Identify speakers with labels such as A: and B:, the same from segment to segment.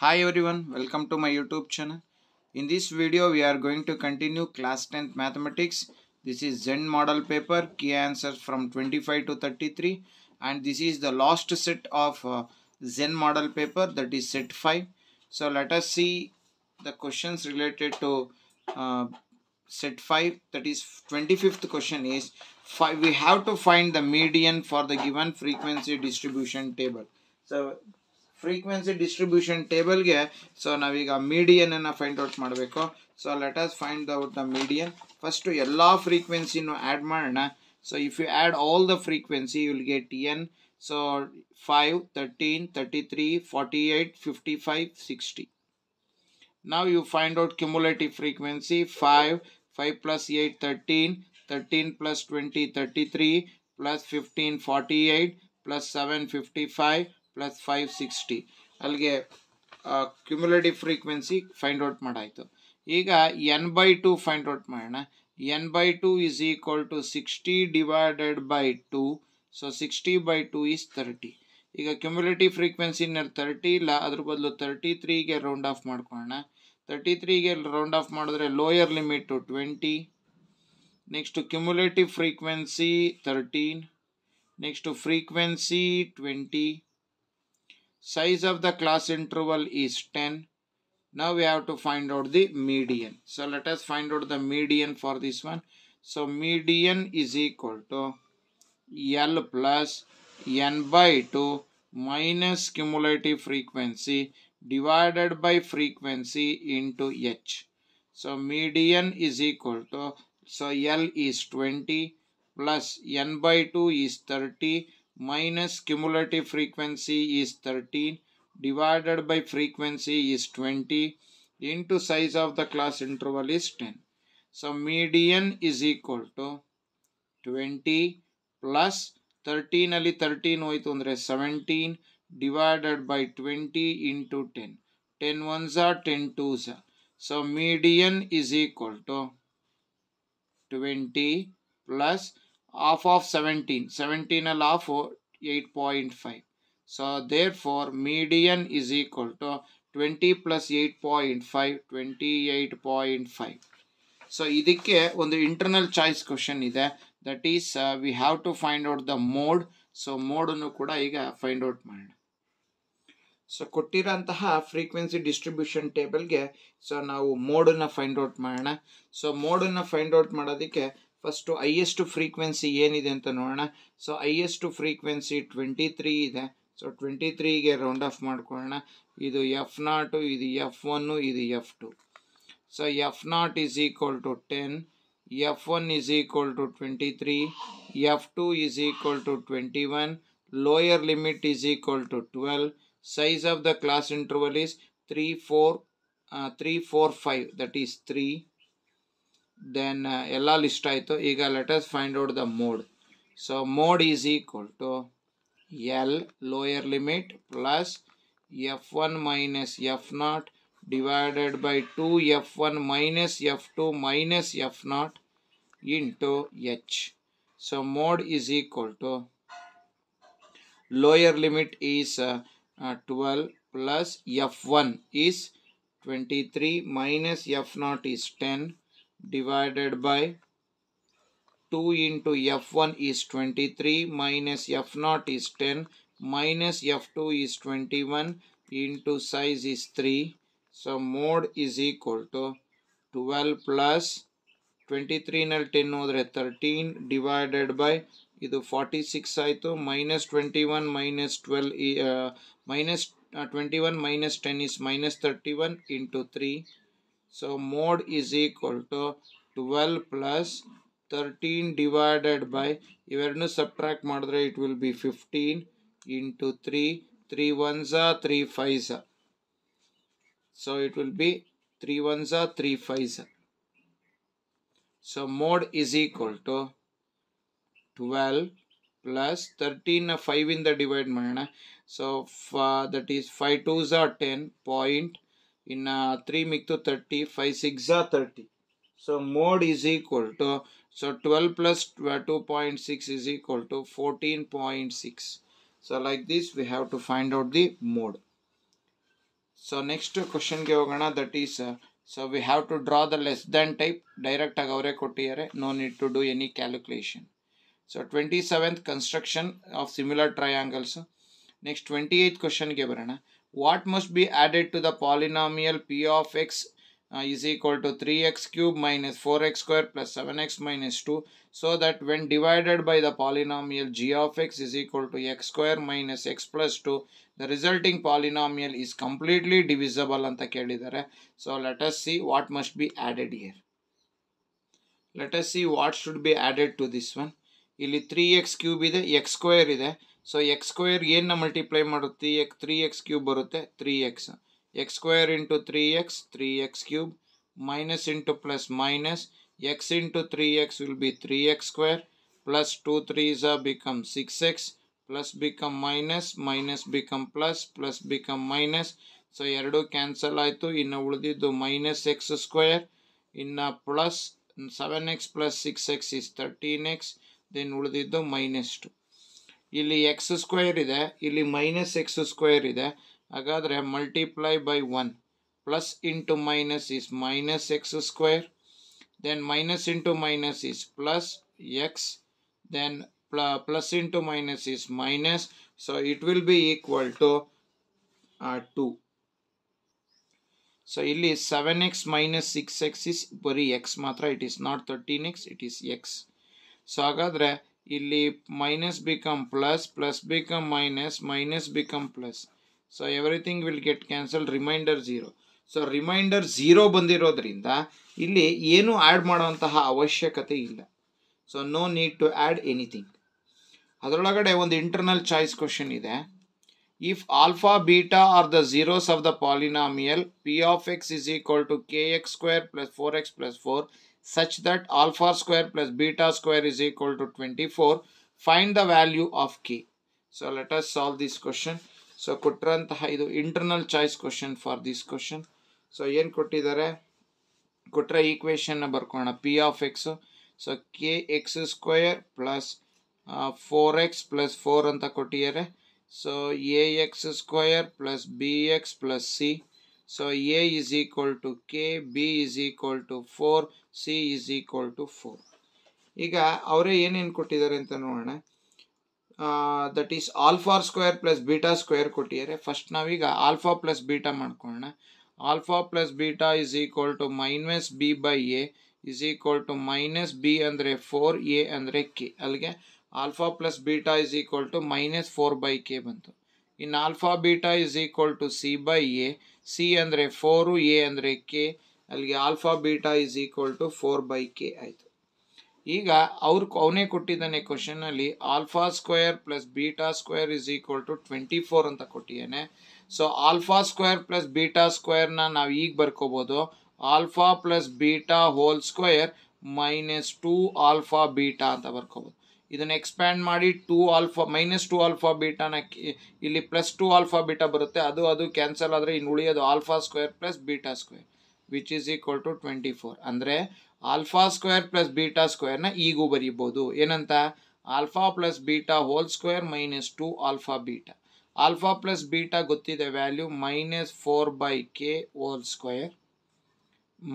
A: Hi everyone, welcome to my YouTube channel. In this video, we are going to continue class 10th mathematics. This is Zen model paper, key answers from 25 to 33 and this is the last set of uh, Zen model paper that is set 5. So let us see the questions related to uh, set 5 that is 25th question is five, we have to find the median for the given frequency distribution table. So frequency distribution table ge so now naviga median anna find out maadbeku so let us find out the median first to ella frequency nu add maadana so if you add all the frequency you will get n so 5 13 33 48 55 60 now you find out cumulative frequency 5 5 plus 8 13 13 plus 20 33 plus 15 48 plus 7 55 plus five sixty ಅಲ್ಲಿಗೆ cumulative frequency find out ಮಾಡಾಯಿತು ಈಗ N by two find out ಮಾಡೋಣ N by two is equal to sixty divided by two so sixty by two is thirty ಈಗ cumulative ಫ್ರೀಕ್ವೆನ್ಸಿನಲ್ಲಿ thirty ಇಲ್ಲ ಅದ್ರ ಬದಲು thirty ತ್ರೀಗೆ ರೌಂಡ್ ಆಫ್ ಮಾಡ್ಕೊಳ್ಳೋಣ ತರ್ಟಿ ತ್ರೀಗೆ ರೌಂಡ್ ಆಫ್ ಮಾಡಿದ್ರೆ lower limit twenty next cumulative frequency thirteen next frequency twenty Size of the class interval is 10. Now we have to find out the median. So let us find out the median for this one. So median is equal to L plus N by 2 minus cumulative frequency divided by frequency into H. So median is equal to, so L is 20 plus N by 2 is 30 minus cumulative frequency is 13 divided by frequency is 20 into size of the class interval is 10. So median is equal to 20 plus 13 ali 13 ಹೋಯ್ತು 17 divided by 20 into 10. 10 ones are 10 twos are. So median is equal to 20 plus half half of 17. 17 al half 8.5. So therefore median is equal to twenty plus eight point five twenty eight point five so ಇದಕ್ಕೆ ಒಂದು internal choice question ಇದೆ that is we have to find out the mode so ಮೋಡನ್ನು ಕೂಡ ಈಗ find out ಮಾಡೋಣ so ಕೊಟ್ಟಿರೋಂತಹ frequency distribution ಟೇಬಲ್ಗೆ so ನಾವು ಮೋಡನ್ನು ಫೈಂಡ್ ಔಟ್ ಮಾಡೋಣ ಸೊ ಮೋಡನ್ನು ಫೈಂಡ್ ಔಟ್ ಮಾಡೋದಕ್ಕೆ ಫಸ್ಟು ಐಯೆಸ್ಟು ಫ್ರೀಕ್ವೆನ್ಸಿ ಏನಿದೆ ಅಂತ ನೋಡೋಣ so highest frequency twenty three ಇದೆ ಸೊ ಟ್ವೆಂಟಿ ತ್ರೀಗೆ ರೌಂಡ್ ಆಫ್ ಮಾಡ್ಕೊಳ್ಳೋಣ ಇದು ಎಫ್ ನಾಟು ಇದು ಎಫ್ ಒನ್ನು ಇದು F two so F naught is equal to ten F one is equal to twenty three F two is equal to twenty one lower limit is equal to twelve size of the class interval is three four three four five that is three then uh, yalla list aito ega let us find out the mode so mode is equal to l lower limit plus f1 minus f0 divided by 2 f1 minus f2 minus f0 into h so mode is equal to lower limit is uh, uh, 12 plus f1 is 23 minus f0 is 10 divided by 2 into F1 is 23 minus F0 is 10 minus F2 is 21 into size is 3. So mode is equal to 12 plus 23 null 10 13 divided by 46 aito, minus 21 minus 12 21 minus 10 is minus 31 into 3. So mode is equal to 12 plus 13 divided by if you subtract madre, it will be 15 into 3 3 ones are 3 fives So it will be 3 ones are 3 fives So mode is equal to 12 plus 13 5 in the divide. Madre. So for, that is 5 twos ten point in uh, 3 to 30 5 6 are 30 so mode is equal to so 12 plus 2.6 is equal to 14.6 so like this we have to find out the mode so next question ಗೆ that is uh, so we have to draw the less than type direct ಆಗಿ ಅವರೇ ಕೊಟ್ಟಿದ್ದಾರೆ no need to do any calculation so 27th construction of similar triangles next 28th question ಗೆ ಬರೋಣ what must be added to the polynomial p of x uh, is equal to 3x cube minus 4x square plus 7x minus 2 so that when divided by the polynomial g of x is equal to x square minus x plus 2 the resulting polynomial is completely divisible on the so let us see what must be added here let us see what should be added to this one ಇಲ್ಲಿ 3x cube ಇದೆ x square so x square ಏನನ್ನ multiply ಮಾಡುತ್ತೆ x three x cube ಬರುತ್ತೆ three x x square into three x three x cube minus into plus minus x into three x will be three x square plus two three ಝ become six x plus become minus minus become plus plus become minus so ಎರಡು cancel ಆಯಿತು ಇನ್ನು ಉಳಿದಿದ್ದು minus x square ಇನ್ನು plus seven x plus six x is thirteen x then ಉಳಿದಿದ್ದು minus two ಇಲ್ಲಿ x square ಇದೆ ಇಲ್ಲಿ minus x square ಇದೆ ಹಾಗಾದರೆ multiply by one plus into minus is minus x square then minus into minus is plus x then plus plus into minus is minus so it will be equal to to so ಇಲ್ಲಿ seven x minus six x is ಬರೀ x ಮಾತ್ರ it is not thirteen x it is x so ಹಾಗಾದರೆ ಇಲ್ಲಿ minus become plus plus become minus minus become plus so everything will get cancel reminder zero so reminder zero ಬಂದಿರೋದ್ರಿಂದ ಇಲ್ಲಿ ಏನು add ಮಾಡುವಂತಹ ಅವಶ್ಯಕತೆ ಇಲ್ಲ so no need to add anything ಅದರೊಳಗಡೆ ಒಂದು ಇಂಟರ್ನಲ್ ಚಾಯ್ಸ್ ಕ್ವಶನ್ ಇದೆ if alpha beta are the zeros of the polynomial p of x is equal to k x square plus four x plus four such that alpha square plus beta square is equal to 24 find the value of k so let us solve this question so kutranta idu internal choice question for this question so yen kottidare kutra equation na kona p of x so k x square plus uh, 4x plus 4 anta kottidare so ax square plus bx plus c So A is equal to K, B is equal to 4, C is equal to 4. ಈಗ ಅವರೇ ಏನೇನು ಕೊಟ್ಟಿದ್ದಾರೆ ಅಂತ ನೋಡೋಣ that is alpha square plus beta square ಕೊಟ್ಟಿದ್ದಾರೆ first ನಾವೀಗ alpha plus beta ಮಾಡ್ಕೊಳ್ಳೋಣ alpha plus beta is equal to minus b by a is equal to minus b ಅಂದರೆ ಫೋರ್ ಎ ಅಂದರೆ ಕೆ ಅಲ್ಲಿಗೆ alpha plus beta is equal to minus four by k ಬಂತು ಇನ್ನು alpha beta is equal to c by a c ಅಂದರೆ four a ಅಂದರೆ k ಅಲ್ಲಿಗೆ alpha beta is equal to four by k ಆಯಿತು ಈಗ ಅವ್ರ ಅವನೇ ಕೊಟ್ಟಿದ್ದಾನೆ ಕ್ವಶನಲ್ಲಿ alpha square plus beta square is equal to twenty four ಅಂತ ಕೊಟ್ಟಿದ್ದಾನೆ so alpha square plus beta ಸ್ಕ್ವೇರ್ನ ನಾವು ಈಗ ಬರ್ಕೋಬೋದು alpha plus beta whole square minus two alpha beta ಅಂತ ಬರ್ಕೋಬೋದು ಇದನ್ನು ಎಕ್ಸ್ಪ್ಯಾಂಡ್ ಮಾಡಿ two alpha minus two alpha ಬೀಟಾನ ಇಲ್ಲಿ ಪ್ಲಸ್ ಟೂ ಆಲ್ಫಾ ಬೀಟಾ ಬರುತ್ತೆ ಅದು ಅದು ಕ್ಯಾನ್ಸಲ್ ಆದರೆ ಇನ್ನು ಉಳಿಯೋದು alpha square plus beta square which is equal to twenty four ಅಂದರೆ ಆಲ್ಫಾ ಸ್ಕ್ವೇರ್ ಪ್ಲಸ್ ಬೀಟಾ ಸ್ಕ್ವೇರ್ನ ಈಗೂ ಬರೀಬೋದು ಏನಂತ alpha plus beta whole square minus two alpha beta alpha plus beta ಗೊತ್ತಿದೆ value minus four by k whole square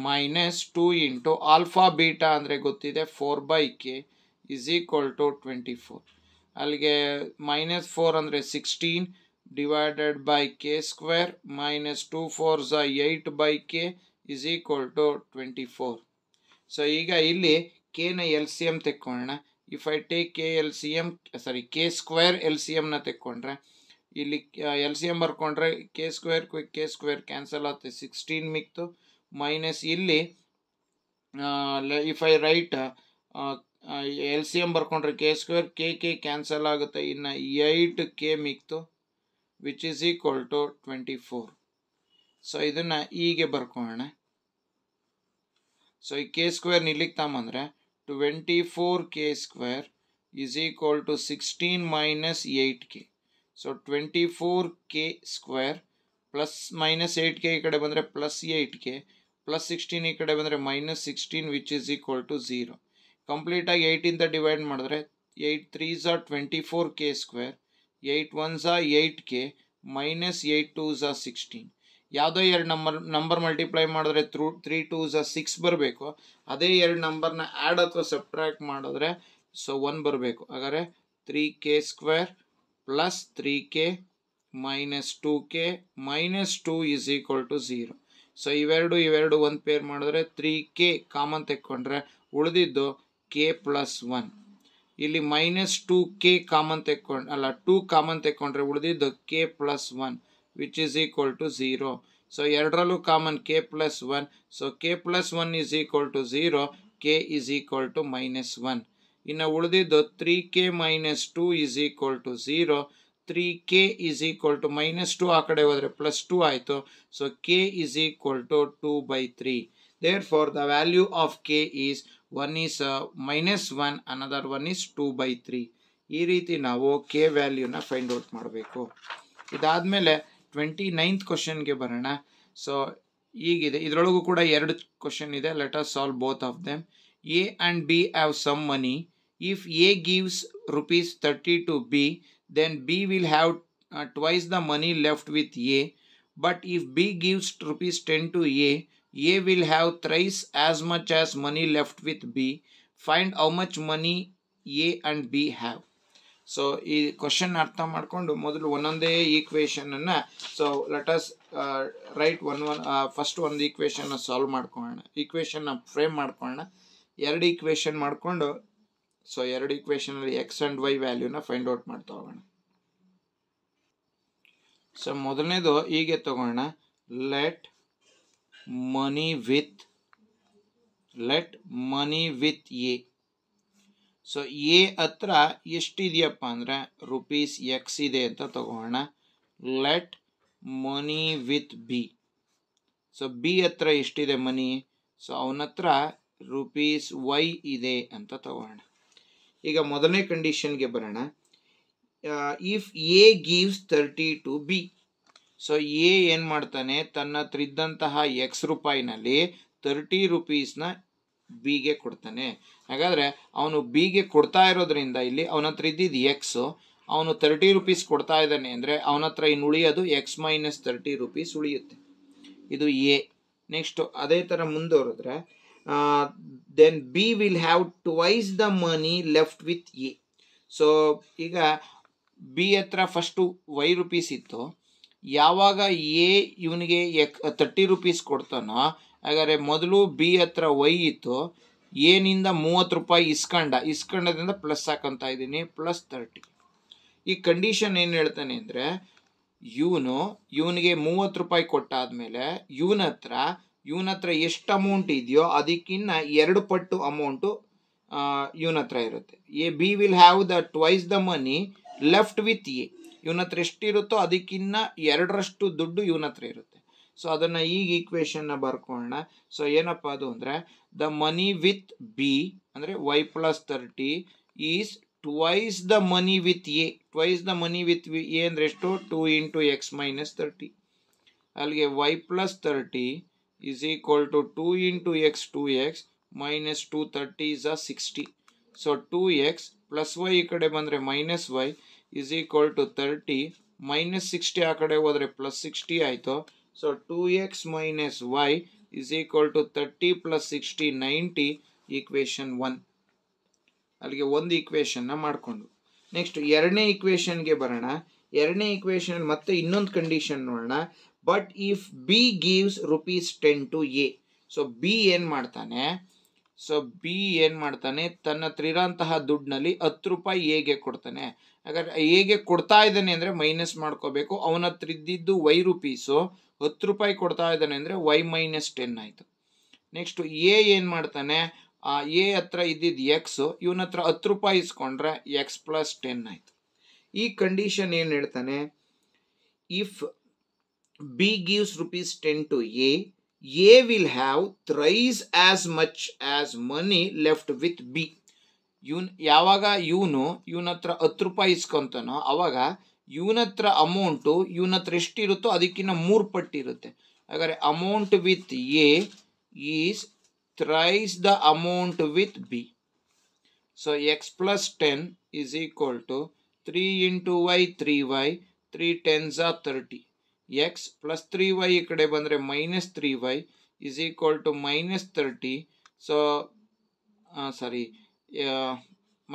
A: minus two into alpha beta ಅಂದರೆ ಗೊತ್ತಿದೆ four by k is equal to twenty four ಅಲ್ಲಿಗೆ minus four ಅಂದರೆ sixteen divided by k square minus two four ಝ eight by k is equal to twenty four so ಈಗ ಇಲ್ಲಿ ಕೆನ L C M ತೆಕ್ಕೊಳ್ಳೋಣ if I take k L C M sorry k square L C ಎಮ್ನ ತೆಕ್ಕೊಂಡ್ರೆ ಇಲ್ಲಿ L C M ಬರ್ಕೊಂಡ್ರೆ k square quick k square cancel ಆಗುತ್ತೆ sixteen ಮಿಕ್ತು ಮೈನಸ್ ಇಲ್ಲಿ if I write L C M ಬರ್ಕೊಂಡ್ರೆ k square k k cancel ಆಗುತ್ತೆ ಇನ್ನು ಏಯ್ಟ್ ಕೆ ಮಿಕ್ತು which is equal to twenty four so ಇದನ್ನು ಈಗೇ ಬರ್ಕೊಳ್ಳೋಣ ಸೊ ಈ ಕೆ ಸ್ಕ್ವೇರ್ ನಿಲ್ಲಿಗೆ ತಗೊಂಬಂದರೆ twenty four k square is equal to sixteen minus eight k so twenty four k square plus minus eight k ಈ ಕಡೆ ಬಂದರೆ plus eight k plus sixteen ಈ ಕಡೆ ಬಂದರೆ minus sixteen which is equal to zero ಕಂಪ್ಲೀಟಾಗಿ ಏಯ್ಟಿಂದ divide ಮಾಡಿದ್ರೆ eight three ಝಾ twenty four k square eight one ಝಾ eight k minus eight two ಝಾ ಸಿಕ್ಸ್ಟೀನ್ ಯಾವುದೋ ಎರಡು ನಂಬರ್ ನಂಬರ್ ಮಲ್ಟಿಪ್ಲೈ ಮಾಡಿದ್ರೆ ತ್ರೂ ತ್ರೀ ಟೂ ಝಾ ಸಿಕ್ಸ್ ಬರಬೇಕು ಅದೇ ಎರಡು ನಂಬರ್ನ ಆ್ಯಡ್ ಅಥವಾ ಸಬ್ಟ್ರ್ಯಾಕ್ಟ್ ಮಾಡಿದ್ರೆ ಸೊ ಒನ್ ಬರಬೇಕು ಹಾಗಾದರೆ three k square plus three k minus two k minus two is equal to zero so ಇವೆರಡು ಇವೆರಡು ಒಂದು ಪೇರ್ ಮಾಡಿದ್ರೆ ತ್ರೀ ಕೆ ಕಾಮನ್ ತೆಕ್ಕೊಂಡ್ರೆ ಉಳಿದಿದ್ದು ಕೆ ಪ್ಲಸ್ ಒನ್ ಇಲ್ಲಿ ಮೈನಸ್ ಟು ಕೆ ಕಾಮನ್ ತೆಕ್ಕೊಂಡು ಅಲ್ಲ ಟೂ ಕಾಮನ್ ತೆಕ್ಕೊಂಡ್ರೆ ಉಳಿದಿದ್ದು k plus one which is equal to zero so ಎರಡರಲ್ಲೂ common k plus one so k plus one is equal to zero k is equal to minus one ಇನ್ನು ಉಳಿದಿದ್ದು three k minus two is equal to zero three k is equal to minus two ಆ ಕಡೆ ಹೋದರೆ plus two ಆಯಿತು so K is equal to two by three Therefore, the value of k is one is minus one another one is two by three ಈ ರೀತಿ ನಾವು K ವ್ಯಾಲ್ಯೂನ find out ಮಾಡಬೇಕು ಇದಾದಮೇಲೆ twenty ninth ಕ್ವಶನ್ಗೆ ಬರೋಣ so ಈಗಿದೆ ಇದರೊಳಗೂ ಕೂಡ ಎರಡು ಕ್ವಶನ್ ಇದೆ let us solve both of them A and B have some money if A gives rupees thirty to B then B will have twice the money left with A but if B gives rupees ten to A A will have thrice as much as money left with B find how much money A and B have. So ಈ ಕ್ವಶನ್ ಅರ್ಥ ಮಾಡಿಕೊಂಡು ಮೊದಲು ಒಂದೊಂದೇ ಈಕ್ವೇಷನನ್ನು so let lettuce write one one first ಒಂದು ಈಕ್ವೇಷನ್ನ solve ಮಾಡ್ಕೊಳ್ಳೋಣ ಈಕ್ವೇಷನ್ನ ಫ್ರೇಮ್ ಮಾಡ್ಕೊಳ್ಳೋಣ ಎರಡು ಈಕ್ವೇಷನ್ ಮಾಡಿಕೊಂಡು ಸೊ ಎರಡು ಈಕ್ವೇಷನಲ್ಲಿ ಎಕ್ಸ್ ಆ್ಯಂಡ್ ವೈ ವ್ಯಾಲ್ಯೂನ ಫೈಂಡ್ ಔಟ್ ಮಾಡ್ತಾ ಸೊ ಮೊದಲನೇದು ಹೀಗೆ ತಗೋಣ let money with let money with A so A ಹತ್ರ ಎಷ್ಟಿದೆಯಪ್ಪ ಅಂದರೆ ರುಪೀಸ್ ಎಕ್ಸ್ ಇದೆ ಅಂತ ತಗೋಣ let money with B so B ಹತ್ರ ಎಷ್ಟಿದೆ ಮನಿ ಸೊ ಅವನ ಹತ್ರ ರುಪೀಸ್ ವೈ ಇದೆ ಅಂತ ತಗೋಣ ಈಗ ಮೊದಲನೇ ಕಂಡೀಷನ್ಗೆ ಬರೋಣ if A gives thirty to B so A ಏನು ಮಾಡ್ತಾನೆ ತನ್ನ ಹತ್ರ ಇದ್ದಂತಹ ಎಕ್ಸ್ ರೂಪಾಯಿನಲ್ಲಿ ತರ್ಟಿ ರುಪೀಸ್ನ ಬಿಗೆ ಕೊಡ್ತಾನೆ ಹಾಗಾದರೆ ಅವನು ಬಿಗೆ ಕೊಡ್ತಾ ಇರೋದ್ರಿಂದ ಇಲ್ಲಿ ಅವನ ಹತ್ರ ಇದ್ದಿದ್ದು ಎಕ್ಸು ಅವನು ತರ್ಟಿ ರುಪೀಸ್ ಕೊಡ್ತಾ ಇದ್ದಾನೆ ಅಂದರೆ ಅವನ ಹತ್ರ ಇನ್ನು ಉಳಿಯೋದು ಎಕ್ಸ್ ಮೈನಸ್ ತರ್ಟಿ ರುಪೀಸ್ ಉಳಿಯುತ್ತೆ ಇದು ಎ ನೆಕ್ಸ್ಟು ಅದೇ ಥರ ಮುಂದುವರೆದ್ರೆ then B will have twice the money left with A so ಈಗ ಬಿ ಹತ್ರ ಫಸ್ಟು ವೈ ರುಪೀಸ್ ಇತ್ತು ಯಾವಾಗ ಎ ಇವನಿಗೆ ಎಕ್ ತರ್ಟಿ ರುಪೀಸ್ ಕೊಡ್ತಾನೋ ಹಾಗಾದರೆ ಮೊದಲು ಬಿ ಹತ್ರ ವೈ ಇತ್ತು ಎನಿಂದ ಮೂವತ್ತು ರೂಪಾಯಿ ಇಸ್ಕಂಡ ಇಸ್ಕಂಡದಿಂದ ಪ್ಲಸ್ ಹಾಕೊಂತ ಇದ್ದೀನಿ ಪ್ಲಸ್ ತರ್ಟಿ ಈ ಕಂಡೀಷನ್ ಏನು ಹೇಳ್ತಾನೆ ಅಂದರೆ ಇವನು ಇವನಿಗೆ ಮೂವತ್ತು ರೂಪಾಯಿ ಕೊಟ್ಟಾದಮೇಲೆ ಇವನ ಹತ್ರ ಇವನ ಹತ್ರ ಎಷ್ಟು ಅಮೌಂಟ್ ಇದೆಯೋ ಅದಕ್ಕಿನ್ನ ಎರಡು ಪಟ್ಟು ಅಮೌಂಟು ಇವನ ಹತ್ರ ಇರುತ್ತೆ A B will have the twice the money left with A ಇವನ ಹತ್ರ ಎಷ್ಟಿರುತ್ತೋ ಅದಕ್ಕಿನ್ನ ಎರಡರಷ್ಟು ದುಡ್ಡು ಇವನ ಹತ್ರ ಇರುತ್ತೆ ಸೊ ಅದನ್ನು ಈಗ ಈಕ್ವೇಶನ್ನ ಬರ್ಕೊಳ್ಳೋಣ ಸೊ ಏನಪ್ಪ ಅದು ಅಂದರೆ ದ ಮನಿ ವಿತ್ ಬಿ ಅಂದರೆ y plus thirty is twice the money with A twice the money with ವಿ ಎ ಅಂದರೆ ಎಷ್ಟು two into x minus thirty ಅಲ್ಲಿಗೆ y plus thirty is equal to two into x two x minus two thirty is a sixty so two x plus y ಈ ಕಡೆ ಬಂದರೆ minus y is equal to thirty minus sixty ಆ ಕಡೆ ಹೋದರೆ plus sixty ಆಯಿತು so two x minus y is equal to thirty plus sixty ninety equation one ಅಲ್ಲಿಗೆ ಒಂದು ಈಕ್ವೇಷನ್ನ ಮಾಡಿಕೊಂಡು ನೆಕ್ಸ್ಟ್ ಎರಡನೇ ಈಕ್ವೇಷನ್ಗೆ ಬರೋಣ ಎರಡನೇ ಈಕ್ವೇಷನ್ ಮತ್ತೆ ಇನ್ನೊಂದು ಕಂಡೀಷನ್ ನೋಡೋಣ but if B gives rupees ten to A so B ಏನು ಮಾಡ್ತಾನೆ ಸೊ ಬಿ ಏನು ಮಾಡ್ತಾನೆ ತನ್ನ ಹತ್ರ ದುಡ್ಡಿನಲ್ಲಿ ಹತ್ತು ರೂಪಾಯಿ ಎಗೆ ಕೊಡ್ತಾನೆ ಹಾಗಾದ್ರೆ ಎಗೆ ಕೊಡ್ತಾ ಇದ್ದಾನೆ ಅಂದರೆ ಮೈನಸ್ ಮಾಡ್ಕೋಬೇಕು ಅವನ ಹತ್ರ ಇದ್ದಿದ್ದು ವೈ ರುಪೀಸು ಹತ್ತು ರೂಪಾಯಿ ಕೊಡ್ತಾ ಇದ್ದಾನೆ ಅಂದರೆ ವೈ ಮೈನಸ್ ಟೆನ್ ಆಯಿತು ನೆಕ್ಸ್ಟು ಎ ಏನು ಮಾಡ್ತಾನೆ ಆ ಎ ಹತ್ರ ಇದ್ದಿದ್ದು ಎಕ್ಸು ಇವನ ಹತ್ರ ಹತ್ತು ರೂಪಾಯಿ ಇಸ್ಕೊಂಡ್ರೆ ಎಕ್ಸ್ ಪ್ಲಸ್ ಟೆನ್ ಆಯಿತು ಈ ಕಂಡೀಷನ್ ಏನು ಹೇಳ್ತಾನೆ if B gives rupees ten to A A will have thrice as much as money left with B. ಇವನ್ ಯಾವಾಗ ಇವನು ಇವನ ಹತ್ರ ಹತ್ತು ರೂಪಾಯಿ ಇಸ್ಕೊತಾನೋ ಅವಾಗ ಇವನ ಹತ್ರ ಅಮೌಂಟು ಇವನ ಹತ್ರ ಎಷ್ಟಿರುತ್ತೋ ಅದಕ್ಕಿಂತ ಮೂರು ಪಟ್ಟಿರುತ್ತೆ ಹಾಗಾದರೆ amount with A is thrice the amount with B so x plus ten is equal to three into y three y three tens thirty thirty x plus three y ಈ ಕಡೆ ಬಂದರೆ minus three y is equal to minus thirty so sorry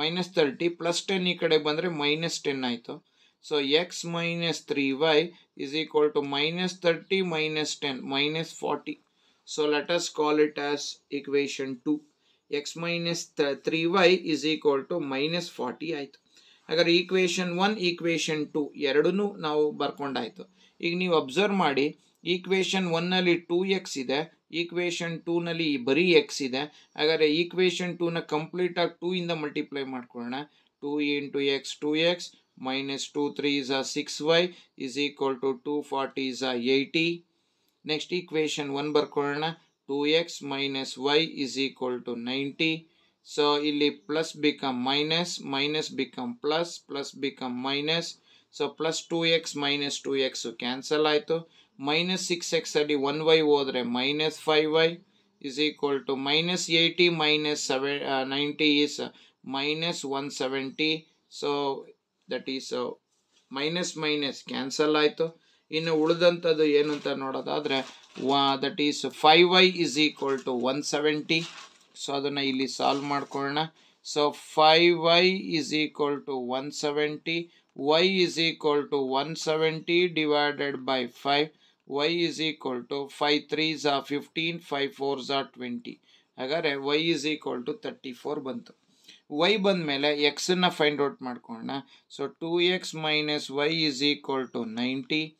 A: minus thirty plus ten ಈ ಕಡೆ ಬಂದರೆ minus ten ಆಯಿತು so x minus three y is equal to minus thirty minus ten minus forty so let us call it as equation two x minus three y is equal to minus forty ಆಯಿತು ಹಾಗಾದ್ರೆ equation one equation to ಎರಡೂ ನಾವು ಬರ್ಕೊಂಡಾಯಿತು ಈಗ ನೀವು observe ಮಾಡಿ equation ಒನ್ನಲ್ಲಿ two x ಇದೆ equation ಟೂನಲ್ಲಿ ಬರೀ ಎಕ್ಸ್ ಇದೆ ಹಾಗಾದರೆ ಈಕ್ವೇಷನ್ ಟೂನ ಕಂಪ್ಲೀಟಾಗಿ ಟೂ ಇಂದ ಮಲ್ಟಿಪ್ಲೈ ಮಾಡ್ಕೊಳ್ಳೋಣ two into x two x minus two three is a six y is equal to two forty is a eighty next equation one ಬರ್ಕೊಳ್ಳೋಣ two x minus y is equal to ninety so ಇಲ್ಲಿ plus become minus minus become plus plus become minus so plus two x minus two x cancel ಆಯಿತು minus six x ಅಲ್ಲಿ one y ಹೋದರೆ minus five y is equal to minus eighty minus seven ninety is minus one seventy so that is minus minus cancel ಆಯಿತು ಇನ್ನು ಉಳಿದಂಥದ್ದು ಏನು ಅಂತ ನೋಡೋದಾದರೆ that is five y is equal to one seventy so ಅದನ್ನು ಇಲ್ಲಿ solve ಮಾಡ್ಕೊಳ್ಳೋಣ so five y is equal to one seventy y is equal to 170 divided by 5 y is equal to 5 threes are 15 5 are 20 agare y is equal to 34 bantu y band mele x na find out madkonna so 2x minus y is equal to 90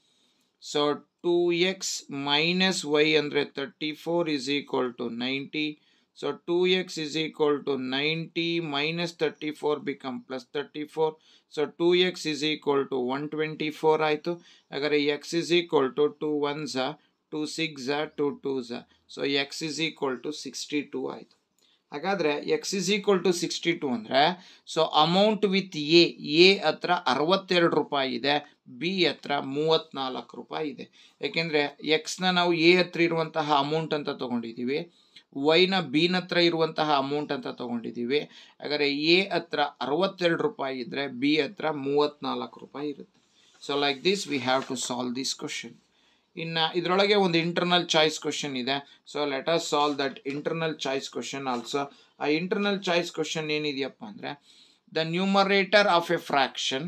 A: so 2x minus y andre 34 is equal to 90 So 2x is equal to 90 minus 34 become plus 34. So 2x is equal to 124 ಆಯಿತು ಹಾಗಾದರೆ x is equal to 2 1s, 2 6s, 2 2s. So x is equal to 62 ಆಯಿತು ಹಾಗಾದರೆ x is equal to sixty two ಅಂದರೆ so amount with a a ಹತ್ರ ಅರವತ್ತೆರಡು ರೂಪಾಯಿ ಇದೆ B ಹತ್ರ ಮೂವತ್ತ್ನಾಲ್ಕು ರೂಪಾಯಿ ಇದೆ ಏಕೆಂದರೆ ಎಕ್ಸ್ನ ನಾವು ಎ ಹತ್ರ ಇರುವಂತಹ ಅಮೌಂಟ್ ಅಂತ ತೊಗೊಂಡಿದ್ದೀವಿ ವೈನ ಬಿನ ಹತ್ರ ಇರುವಂತಹ ಅಮೌಂಟ್ ಅಂತ ತಗೊಂಡಿದ್ದೀವಿ ಹಾಗಾದರೆ ಎ ಹತ್ರ ಅರವತ್ತೆರಡು ರೂಪಾಯಿ ಇದ್ದರೆ ಬಿ ಹತ್ರ ಮೂವತ್ತ್ನಾಲ್ಕು ರೂಪಾಯಿ ಇರುತ್ತೆ so like this we have to solve this question ಇನ್ನು ಇದರೊಳಗೆ ಒಂದು ಇಂಟರ್ನಲ್ ಚಾಯ್ಸ್ ಕ್ವಶನ್ ಇದೆ so let us solve that internal choice question also ಆ ಇಂಟರ್ನಲ್ ಚಾಯ್ಸ್ ಕ್ವಶನ್ ಏನಿದೆಯಪ್ಪ ಅಂದರೆ the numerator of a fraction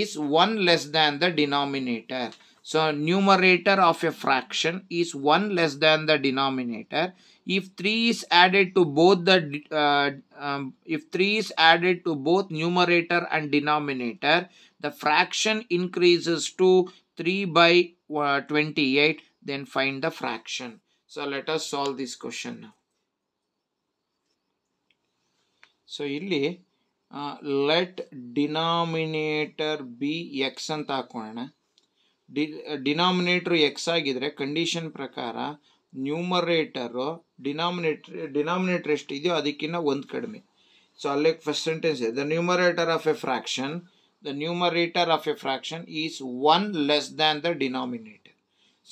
A: is one less than the denominator so numerator of a fraction is one less than the denominator if 3 is added to both the uh, um, if 3 is added to both numerator and denominator the fraction increases to 3 by uh, 28 then find the fraction so let us solve this question now so uh, let denominator be x ಅಂತ ಹಾಕೋಣ D Denominator x ಆಗಿದ್ರೆ condition ಪ್ರಕಾರ numerator ಡಿನಾಮಿನೇಟ್ denominator ಎಷ್ಟು ಇದೆಯೋ ಅದಕ್ಕಿಂತ ಒಂದು ಕಡಿಮೆ so ಅಲ್ಲಿ ಫಸ್ಟ್ ಸೆಂಟೆನ್ಸ್ ಇದೆ the numerator of a fraction the numerator of a fraction is one less than the denominator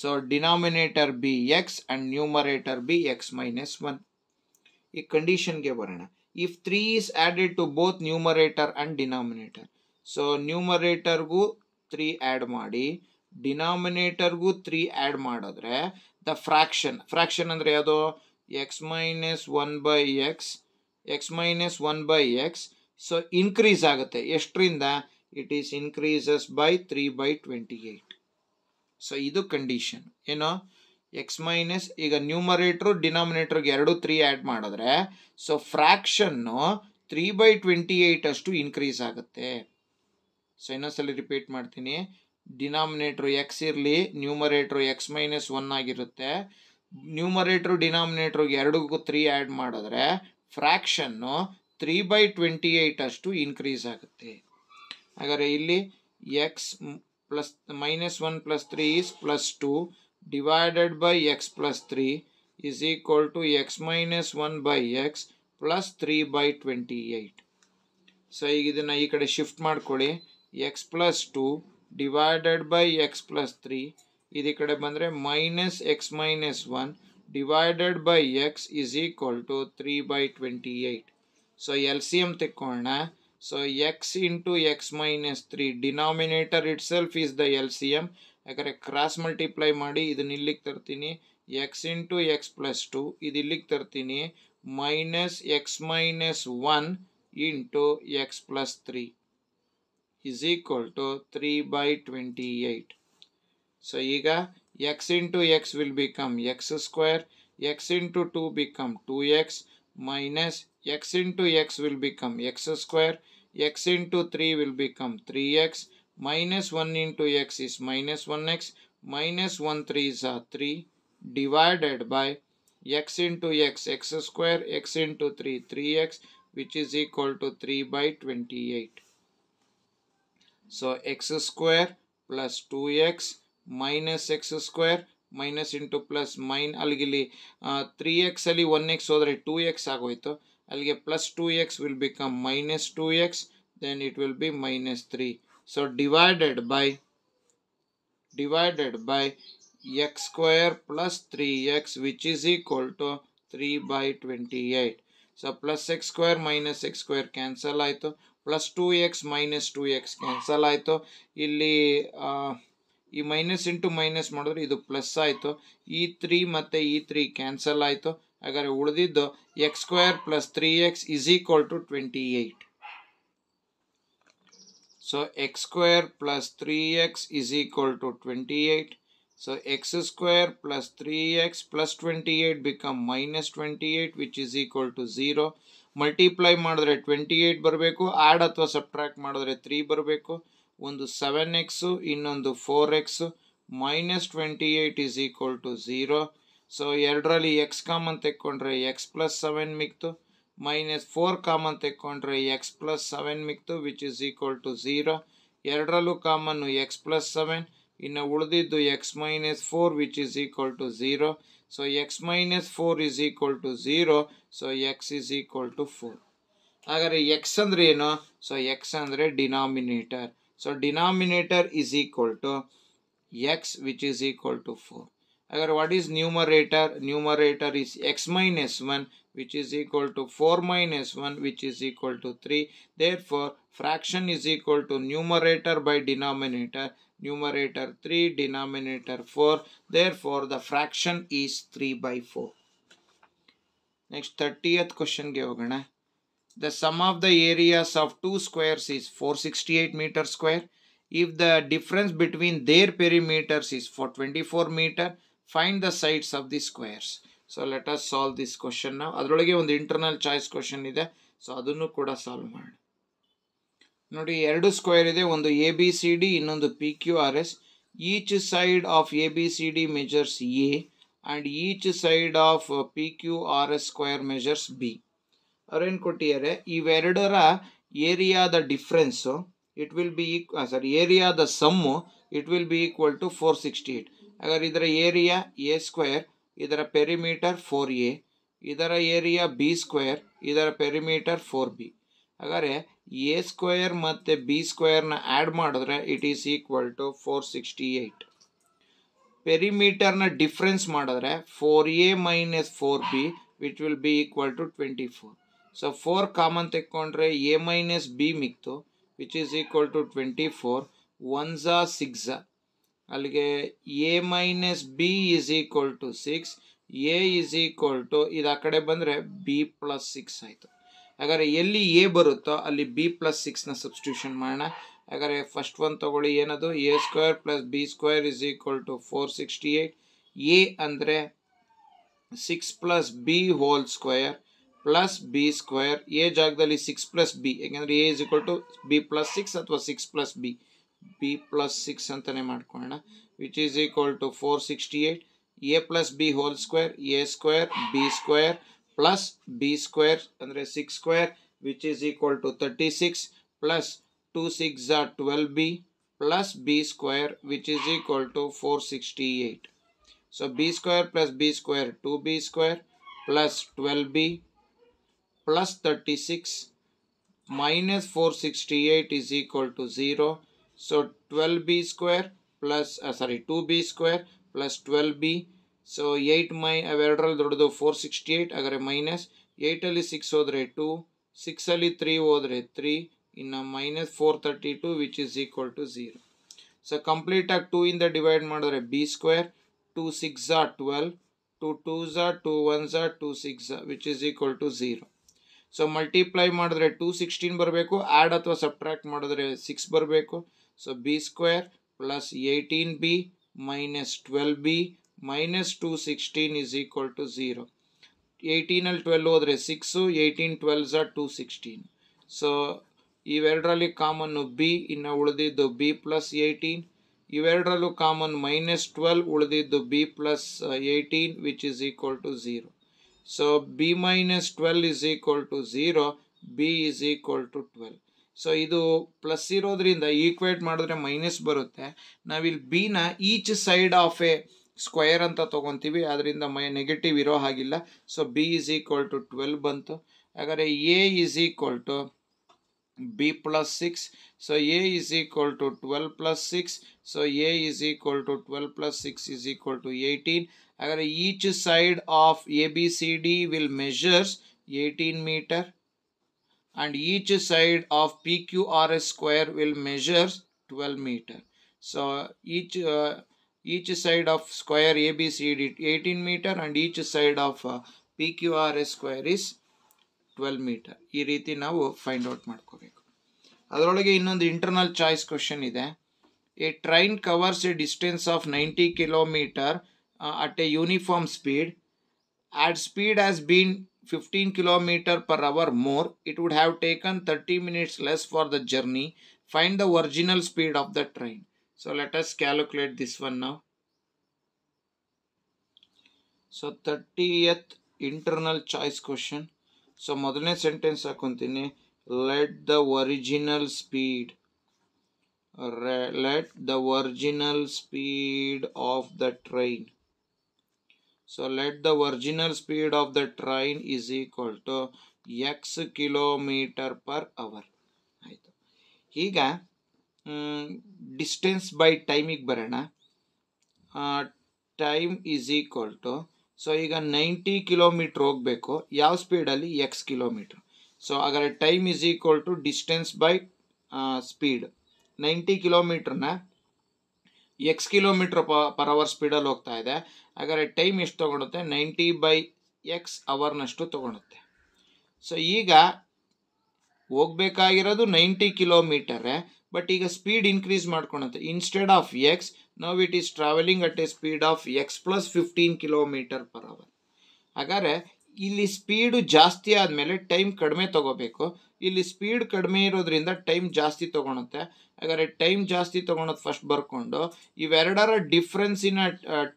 A: so denominator be x and numerator be x minus one ಈ ಕಂಡೀಷನ್ಗೆ ಬರೋಣ if three is added to both numerator and denominator so ನ್ಯೂಮರೇಟರ್ಗೂ three add ಮಾಡಿ ಡಿನಾಮಿನೇಟರ್ಗೂ three add ಮಾಡಿದ್ರೆ the fraction fraction ಅಂದರೆ ಯಾವುದು x minus one by x x minus one by x so increase ಆಗುತ್ತೆ ಎಷ್ಟರಿಂದ it is increases by three by twenty eight so ಇದು condition ಏನು ಎಕ್ಸ್ ಮೈನಸ್ ಈಗ ನ್ಯೂಮರೇಟ್ರು ಡಿನಾಮಿನೇಟ್ರಿಗೆ ಎರಡು ತ್ರೀ ಆ್ಯಡ್ ಮಾಡಿದ್ರೆ so fraction three by twenty eight ಅಷ್ಟು increase ಆಗುತ್ತೆ ಸೊ ಇನ್ನೊಂದ್ಸಲಿ ರಿಪೀಟ್ ಮಾಡ್ತೀನಿ ಡಿನಾಮಿನೇಟ್ರು ಎಕ್ಸ್ ಇರಲಿ ನ್ಯೂಮರೇಟ್ರು ಎಕ್ಸ್ ಮೈನಸ್ ಒನ್ ಆಗಿರುತ್ತೆ ನ್ಯೂಮರೇಟ್ರು ಡಿನಾಮಿನೇಟ್ರಿಗೆ ಎರಡಕ್ಕೂ ತ್ರೀ ಆ್ಯಡ್ ಮಾಡಿದ್ರೆ fraction three by twenty eight ಅಷ್ಟು ಇನ್ಕ್ರೀಸ್ ಆಗುತ್ತೆ ಹಾಗಾದರೆ ಇಲ್ಲಿ x plus minus one plus three is plus two divided by x plus three is equal to x minus one by x plus three by twenty eight so ಈಗ ಇದನ್ನು ಈ ಕಡೆ shift ಮಾಡ್ಕೊಳ್ಳಿ x plus two divided by x plus three ಇದು ಈ ಕಡೆ ಬಂದರೆ minus x minus one divided by x is equal to three by twenty eight so L C M ತಿಕ್ಕೋಣ so x into x minus three denominator itself is the L C M ಯಾಕಂದರೆ cross multiply ಮಾಡಿ ಇದನ್ನ ಇಲ್ಲಿಗೆ ತರ್ತೀನಿ x into x plus two ಇದು ಇಲ್ಲಿಗೆ ತರ್ತೀನಿ minus x minus one into x plus three is equal to 3 by 28. So, Iga x into x will become x square, x into 2 become 2x minus x into x will become x square, x into 3 will become 3x minus 1 into x is minus 1x minus 1 3 is 3 divided by x into x x square x into 3 3x which is equal to 3 by 28. So x square plus 2x minus x square minus into plus minus ಅಲ್ಲಿಗಿಲ್ಲಿ three x ಅಲ್ಲಿ one x ಹೋದರೆ two x ಆಗೋಯ್ತು ಅಲ್ಲಿಗೆ plus two x will become minus two x then it will be minus three so divided by divided by x square plus three x which is equal to three by twenty eight so plus x square minus x square cancel ಆಯಿತು plus two x minus two x cancel ಆಯಿತು ಇಲ್ಲಿ ಈ minus into minus ಮಾಡಿದ್ರೆ ಇದು plus ಆಯಿತು ಈ three ಮತ್ತು ಈ ತ್ರೀ ಕ್ಯಾನ್ಸಲ್ ಆಯಿತು ಹಾಗಾದರೆ ಉಳಿದಿದ್ದು x square plus three x is equal to twenty eight so x square plus three x is equal to twenty eight so x square plus three x plus twenty eight become minus twenty eight which is equal to zero multiply ಮಾಡಿದ್ರೆ twenty eight ಬರಬೇಕು add ಅಥವಾ subtract ಮಾಡಿದ್ರೆ three ಬರಬೇಕು ಒಂದು seven x ಇನ್ನೊಂದು four x minus twenty eight is equal to zero so ಎರಡರಲ್ಲಿ X common ತೆಕ್ಕೊಂಡ್ರೆ x plus seven ಮಿಕ್ತು ಮೈನಸ್ ಫೋರ್ ಕಾಮನ್ ತೆಕ್ಕೊಂಡ್ರೆ ಎಕ್ಸ್ ಪ್ಲಸ್ ಸೆವೆನ್ ಮಿಕ್ತು which is equal to zero ಎರಡರಲ್ಲೂ ಕಾಮನ್ನು ಎಕ್ಸ್ ಪ್ಲಸ್ ಸೆವೆನ್ ಇನ್ನು ಉಳಿದಿದ್ದು x minus four which is equal to zero So x minus 4 is equal to 0. So x is equal to 4. ಹಾಗಾದ್ರೆ x ಅಂದರೆ ಏನು so x ಅಂದರೆ denominator. So denominator is equal to x, which is equal to four. ಹಾಗಾದ್ರೆ what is numerator? Numerator is x minus one, which is equal to 4 minus 1 which is equal to 3 therefore fraction is equal to numerator by denominator numerator 3, denominator 4. Therefore, the fraction is 3 by 4. Next, 30th question. The sum of the areas of two squares is 468 meter square. If the difference between their perimeters is 424 meter, find the sides of the squares. So, let us solve this question now. ಅದರೊಳಗೆ ಒಂದು internal choice question ಇದೆ So, ಅದನ್ನು ಕೂಡ solve ಮಾಡಿ ನೋಡಿ ಎರಡು square ಇದೆ ಒಂದು ಎ ಬಿ ಸಿ ಡಿ ಇನ್ನೊಂದು P Q R S each side of A B C D measures a and each side of P Q R S square measures b ಅವ್ರೇನು ಕೊಟ್ಟಿದ್ದಾರೆ ಇವೆರಡರ ಏರಿಯಾದ difference it will be equal sorry ಏರಿಯಾದ sum it will be equal to four sixty eight ಹಾಗಾದ್ರೆ ಇದರ area a square ಇದರ perimeter four a ಇದರ area b square ಇದರ ಪೆರಿಮೀಟರ್ ಫೋರ್ ಬಿ ಹಾಗಾದರೆ ಎ ಸ್ಕ್ವೇರ್ ಮತ್ತು ಬಿ ಸ್ಕ್ವೇರ್ನ ಆ್ಯಡ್ ಮಾಡಿದ್ರೆ it is equal to four sixty eight ಪೆರಿಮೀಟರ್ನ ಡಿಫ್ರೆನ್ಸ್ ಮಾಡಿದ್ರೆ four a minus four b which will be equal to twenty four so four common ತೆಕ್ಕೊಂಡ್ರೆ a minus b ಮಿಕ್ತು which is equal to twenty four one ಝಾ ಅಲ್ಲಿಗೆ a minus b is equal to six a is equal to ಇದು ಆ ಕಡೆ ಬಂದರೆ B plus six ಆಯಿತು ಹಾಗಾದರೆ ಎಲ್ಲಿ ಎ ಬರುತ್ತೋ ಅಲ್ಲಿ ಬಿ ಪ್ಲಸ್ ಸಿಕ್ಸ್ನ ಸಬ್ಸ್ಟಿಟ್ಯೂಷನ್ ಮಾಡೋಣ ಹಾಗಾದ್ರೆ ಫಸ್ಟ್ ಒನ್ ತೊಗೊಳ್ಳಿ ಏನದು a square plus b square is equal to four sixty eight a ಅಂದರೆ six plus b whole square plus b square a ಜಾಗದಲ್ಲಿ ಸಿಕ್ಸ್ ಪ್ಲಸ್ ಬಿ ಯಾಕೆಂದರೆ a is equal to b plus six ಅಥವಾ six plus b b plus six ಅಂತಲೇ ಮಾಡ್ಕೊಳ್ಳೋಣ which is equal to four sixty eight a plus b whole square a square b square plus b square andre 6 square which is equal to 36 plus six plus two six are 12b plus b square which is equal to 468 so b square plus b square 2b square plus 12b plus 36 minus 468 is equal to 0 so 12b square plus uh, sorry 2b square plus 12b so eight ಮೈ ಅವೆರಡರಲ್ಲಿ ದೊಡ್ಡದು four sixty eight ಹಾಗಾದರೆ minus ಏಯ್ಟಲ್ಲಿ six ಹೋದರೆ two ಸಿಕ್ಸಲ್ಲಿ three ಹೋದರೆ three ಇನ್ನು minus four thirty two which is equal to zero so ಕಂಪ್ಲೀಟಾಗಿ ಟೂ ಇಂದ ಡಿವೈಡ್ ಮಾಡಿದ್ರೆ ಬಿ ಸ್ಕ್ವೇರ್ ಟೂ ಸಿಕ್ಸ್ ಆ ಟ್ವೆಲ್ ಟು ಟೂ ಝಾ ಟು ಒನ್ ಝಾ ಟು ಸಿಕ್ಸ್ ಝಾ which is equal to zero so multiply ಮಾಡಿದ್ರೆ two sixteen ಬರಬೇಕು add ಅಥವಾ ಸಬ್ಟ್ರ್ಯಾಕ್ಟ್ ಮಾಡಿದ್ರೆ ಸಿಕ್ಸ್ ಬರಬೇಕು so b square plus eighteen b minus twelve b minus two sixteen is equal to zero ಏಯ್ಟೀನಲ್ಲಿ twelve ಹೋದರೆ six eighteen twelves are two sixteen so ಇವೆರಡರಲ್ಲಿ common b ಇನ್ನು ಉಳಿದಿದ್ದು b plus eighteen ಇವೆರಡರಲ್ಲೂ common minus twelve ಉಳಿದಿದ್ದು b plus eighteen which is equal to zero so b minus twelve is equal to zero b is equal to twelve so ಇದು plus ಇರೋದ್ರಿಂದ equate ಮಾಡಿದ್ರೆ minus ಬರುತ್ತೆ ನಾವಿಲ್ಲಿ ಬಿನ each side of a square ಅಂತ ತೊಗೊತೀವಿ ಅದರಿಂದ ಮೈ ನೆಗೆಟಿವ್ ಇರೋ ಹಾಗಿಲ್ಲ so b is equal to twelve ಬಂತು ಹಾಗಾದರೆ a is equal to b plus six so a is equal to twelve plus six so a is equal to twelve plus six is equal to eighteen ಹಾಗಾದರೆ each side of A B C D will measures eighteen metre and each side of P Q R S square will measures twelve metre so each each side of square ABCD 18 meter and each side of uh, PQRS square is 12 meter. This is now find out. That's the internal choice question. A train covers a distance of 90 kilometer uh, at a uniform speed. At speed has been 15 km per hour more, it would have taken 30 minutes less for the journey. Find the original speed of the train. So let us calculate this one now. So thirtieth internal choice question so ಮೊದಲನೇ sentence ಹಾಕೊತೀನಿ let the original speed let the original speed of the train so let the original speed of the train is equal to x kilometre per hour ಆಯಿತು ಈಗ distance by ಟೈಮಿಗೆ ಬರೋಣ time is equal to so ಈಗ ninety kilometre ಹೋಗಬೇಕು ಯಾವ ಸ್ಪೀಡಲ್ಲಿ x kilometre so ಆದರೆ time is equal to distance by speed ninety ಕಿಲೋಮೀಟ್ರನ್ನ ಎಕ್ಸ್ ಕಿಲೋಮೀಟ್ರ್ ಪರ್ ಅವರ್ ಸ್ಪೀಡಲ್ಲಿ ಹೋಗ್ತಾ ಇದೆ ಹಾಗಾದರೆ ಟೈಮ್ ಎಷ್ಟು ತೊಗೊಳುತ್ತೆ ನೈಂಟಿ ಬೈ ಎಕ್ಸ್ ಅವರ್ನಷ್ಟು ತೊಗೊಳುತ್ತೆ ಸೊ ಈಗ ಹೋಗ್ಬೇಕಾಗಿರೋದು ನೈಂಟಿ ಕಿಲೋಮೀಟರೇ ಬಟ್ ಈಗ ಸ್ಪೀಡ್ ಇನ್ಕ್ರೀಸ್ ಮಾಡ್ಕೊಳತ್ತೆ ಇನ್ಸ್ಟೆಡ್ ಆಫ್ ಎಕ್ಸ್ ನಾವು it is travelling at a speed of x plus fifteen kilometre per hour ಹಾಗಾದರೆ ಇಲ್ಲಿ ಸ್ಪೀಡು ಜಾಸ್ತಿ ಆದಮೇಲೆ ಟೈಮ್ ಕಡಿಮೆ ತಗೋಬೇಕು ಇಲ್ಲಿ ಸ್ಪೀಡ್ ಕಡಿಮೆ ಇರೋದ್ರಿಂದ ಟೈಮ್ ಜಾಸ್ತಿ ತೊಗೊಳತ್ತೆ ಹಾಗಾದ್ರೆ ಟೈಮ್ ಜಾಸ್ತಿ ತೊಗೊಳೋದು ಫಸ್ಟ್ ಬರ್ಕೊಂಡು ಇವೆರಡರ ಡಿಫ್ರೆನ್ಸಿನ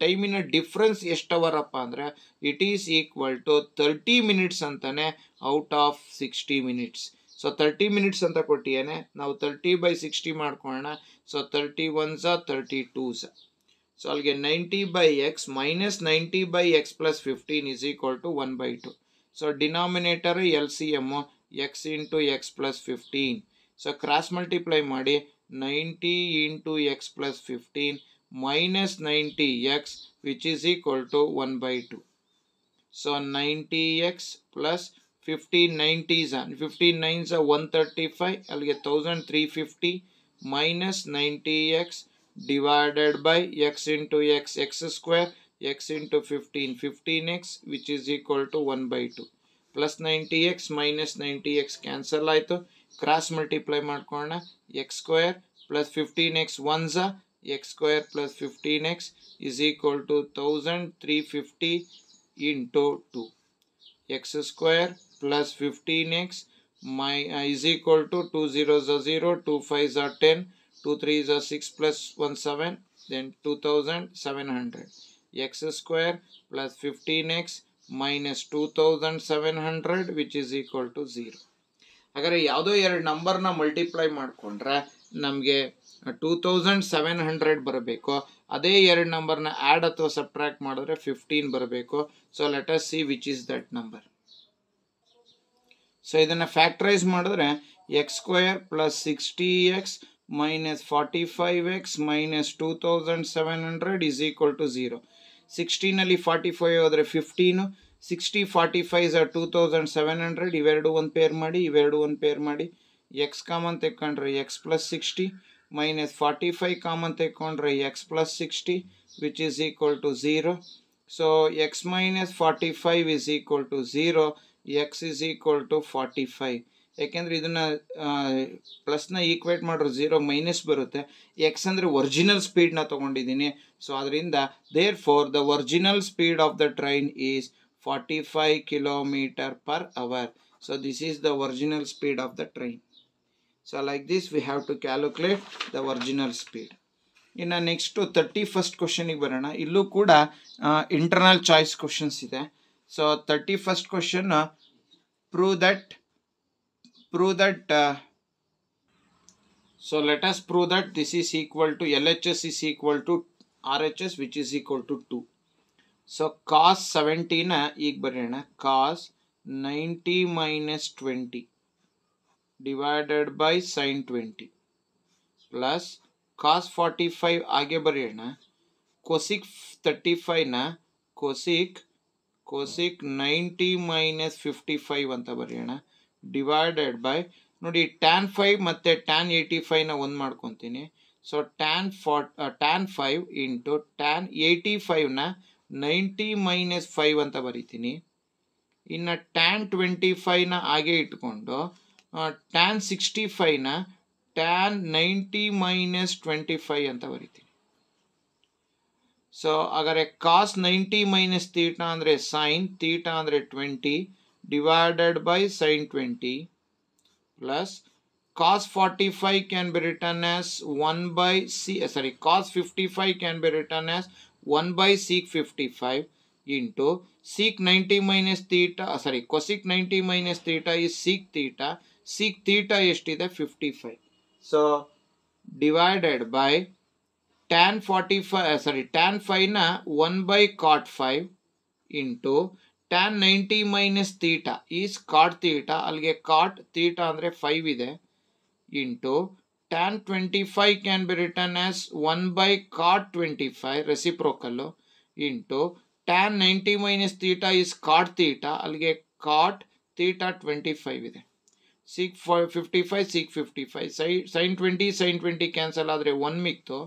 A: ಟೈಮಿನ ಡಿಫ್ರೆನ್ಸ್ ಎಷ್ಟವರಪ್ಪ ಅಂದರೆ it is equal to thirty minutes ಅಂತಲೇ out of sixty minutes so thirty minutes ಅಂತ ಕೊಟ್ಟಿಯೇನೆ ನಾವು ತರ್ಟಿ ಬೈ ಸಿಕ್ಸ್ಟಿ ಮಾಡ್ಕೊಳ್ಳೋಣ ಸೊ ತರ್ಟಿ ಒನ್ ಸ ತರ್ಟಿ ಟೂ ಸೊ ಅಲ್ಲಿಗೆ ninety by x minus ninety by x plus fifteen is equal to one by two so denominator L C M x into x plus fifteen so cross multiply ಮಾಡಿ ninety into x plus fifteen minus ninety X which is equal to one by two so ninety x plus fifteen nineties fifteen nines one thirty five ಅಲ್ಲಿಗೆ thousand three fifty minus ninety x divided by x into x x square x into fifteen fifteen x which is equal to one by two plus ninety x minus ninety x cancel ಆಯಿತು cross multiply ಮಾಡ್ಕೊಳ್ಳೋಣ x square plus fifteen x once x square plus fifteen x is equal to thousand three fifty into two x square plus 15x my, uh, is equal to 2 zeros are 0, 2 fives are 10, 2 threes are 6 plus 1 7, then 2700. x square plus 15x minus 2700 which is equal to 0. ಹಾಗಾದ್ರೆ ಯಾವುದೋ ಎರಡು ನಂಬರ್ನ multiply ಮಾಡಿಕೊಂಡ್ರೆ ನಮಗೆ two thousand seven hundred ಬರಬೇಕು ಅದೇ ಎರಡು ನಂಬರ್ನ ಆ್ಯಡ್ ಅಥವಾ ಸಬ್ಟ್ರ್ಯಾಕ್ಟ್ ಮಾಡಿದ್ರೆ ಫಿಫ್ಟೀನ್ ಬರಬೇಕು so let us see which is that number so ಇದನ್ನು ಫ್ಯಾಕ್ಟ್ರೈಸ್ ಮಾಡಿದ್ರೆ x square plus sixty x minus forty five x minus two thousand seven hundred is equal to zero ಸಿಕ್ಸ್ಟೀನಲ್ಲಿ forty five ಹೋದರೆ fifteen sixty forty five or two thousand seven hundred ಇವೆರಡು ಒಂದು pair ಮಾಡಿ ಇವೆರಡು ಒಂದು pair ಮಾಡಿ x common ತೆಕ್ಕೊಂಡ್ರೆ x plus sixty minus forty five common ತೆಕ್ಕೊಂಡ್ರೆ x plus sixty which is equal to zero so x minus forty five is equal to zero x is equal to forty five ಯಾಕೆಂದರೆ ಇದನ್ನು ಪ್ಲಸ್ನ equate ಮಾಡಿರೋ zero minus ಬರುತ್ತೆ x ಅಂದರೆ original ಸ್ಪೀಡ್ನ ತೊಗೊಂಡಿದ್ದೀನಿ so ಅದರಿಂದ therefore the original speed of the train is forty five kilometre per hour so this is the original speed of the train so like this we have to calculate the original speed ಇನ್ನು next thirty first ಕ್ವಶನಿಗೆ ಬರೋಣ ಇಲ್ಲೂ ಕೂಡ internal choice questions ಇದೆ so thirty first question prove that prove that uh, so let us prove that this is equal to LHS is equal to RHS which is equal to 2 so cos 17 ಈಗ ಬರೆಯೋಣ cos 90 minus 20 divided by sin 20 plus cos 45 ಆಗೆ ಬರೆಯೋಣ cosec 35 na cosec cosec ninety minus fifty five ಅಂತ ಬರೆಯೋಣ divided by ನೋಡಿ tan five ಮತ್ತು tan eighty ಫೈವ್ನ ಒಂದು ಮಾಡ್ಕೊತೀನಿ ಸೊ ಟ್ಯಾನ್ ಫಾಟ್ tan five into tan eighty ಫೈವ್ನ ನೈಂಟಿ ಮೈನಸ್ ಫೈವ್ ಅಂತ ಬರಿತೀನಿ ಇನ್ನು ಟ್ಯಾನ್ ಟ್ವೆಂಟಿ ಫೈವ್ನ ಹಾಗೆ ಇಟ್ಕೊಂಡು ಟ್ಯಾನ್ ಸಿಕ್ಸ್ಟಿ ಫೈವ್ನ tan ninety minus twenty five ಅಂತ ಬರಿತೀನಿ ಸೊ ಹಾಗಾದರೆ ಕಾಸ್ ನೈಂಟಿ ಮೈನಸ್ ತೀಟಾ ಅಂದರೆ ಸೈನ್ ತೀಟಾ ಅಂದರೆ twenty divided by sine twenty plus cos forty five can be return as one by c sorry cos fifty five can be return as one by sec fifty five into sec ninety minus theta sorry cosec ninety minus theta ಈ sec theta sec theta ಎಷ್ಟಿದೆ fifty five so divided by tan forty five sorry tan ಫೈವ್ನ one by cot five into tan ninety minus theta is cot theta ಅಲ್ಲಿಗೆ cot theta ಅಂದರೆ five ಇದೆ into tan twenty five can be return as one by cot twenty five reciprocal into tan ninety minus theta is cot theta ಅಲ್ಲಿಗೆ cot theta twenty five ಇದೆ sec five fifty five sec fifty five ಸೈ sine twenty sine twenty cancel ಆದರೆ one ಮಿಕ್ತು